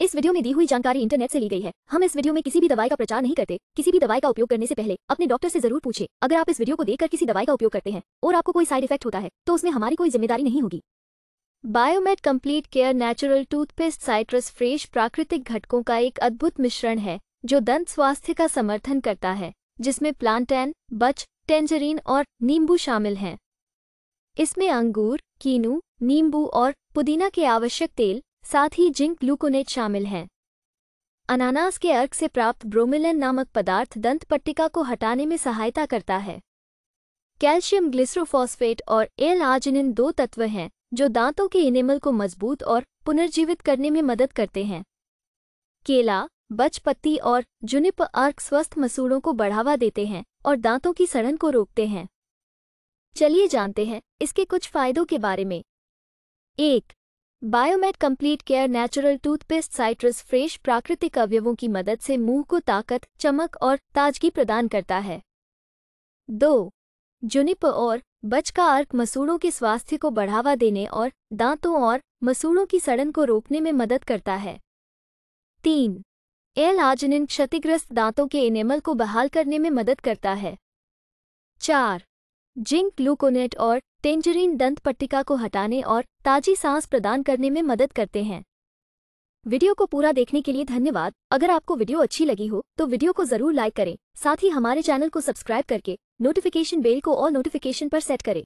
इस वीडियो में दी हुई जानकारी इंटरनेट से ली गई है हम इस वीडियो में किसी भी दवाई का प्रचार नहीं करते किसी भी दवाई का उपयोग करने से पहले अपने डॉक्टर से जरूर पूछे अगर आप इस वीडियो को देखकर किसी दवाई का उपयोग करते हैं और आपको कोई साइड इफेक्ट होता है तो उसमें हमारी कोई जिम्मेदारी नहीं होगी बायोमेट complete care natural toothpaste citrus fresh प्राकृतिक घटकों का एक अद्भुत मिश्रण है जो दंत स्वास्थ्य का समर्थन करता है जिसमें प्लांटेन बच टेंजरीन और नींबू शामिल हैं इसमें अंगूर कीनू नींबू और पुदीना के आवश्यक तेल साथ ही जिंक ग्लूकोनेट शामिल हैं अनानास के अर्क से प्राप्त ब्रोमिलन नामक पदार्थ दंत पट्टिका को हटाने में सहायता करता है कैल्शियम ग्लिसरोफॉस्फेट और एल आजिनिन दो तत्व हैं जो दांतों के इनेमल को मजबूत और पुनर्जीवित करने में मदद करते हैं केला बचपत्ती और जुनिप अर्क स्वस्थ मसूड़ों को बढ़ावा देते हैं और दांतों की सड़न को रोकते हैं चलिए जानते हैं इसके कुछ फायदों के बारे में एक बायोमेट complete care natural toothpaste citrus fresh प्राकृतिक अवयवों की मदद से मुंह को ताकत चमक और ताजगी प्रदान करता है दो जुनिप और बच का अर्क मसूड़ों के स्वास्थ्य को बढ़ावा देने और दांतों और मसूड़ों की सड़न को रोकने में मदद करता है तीन एल आजनिन क्षतिग्रस्त दांतों के एनेमल को बहाल करने में मदद करता है चार जिंक ग्लूकोनेट और टेंजरीन दंत पट्टिका को हटाने और ताजी सांस प्रदान करने में मदद करते हैं वीडियो को पूरा देखने के लिए धन्यवाद अगर आपको वीडियो अच्छी लगी हो तो वीडियो को जरूर लाइक करें साथ ही हमारे चैनल को सब्सक्राइब करके नोटिफिकेशन बेल को और नोटिफिकेशन पर सेट करें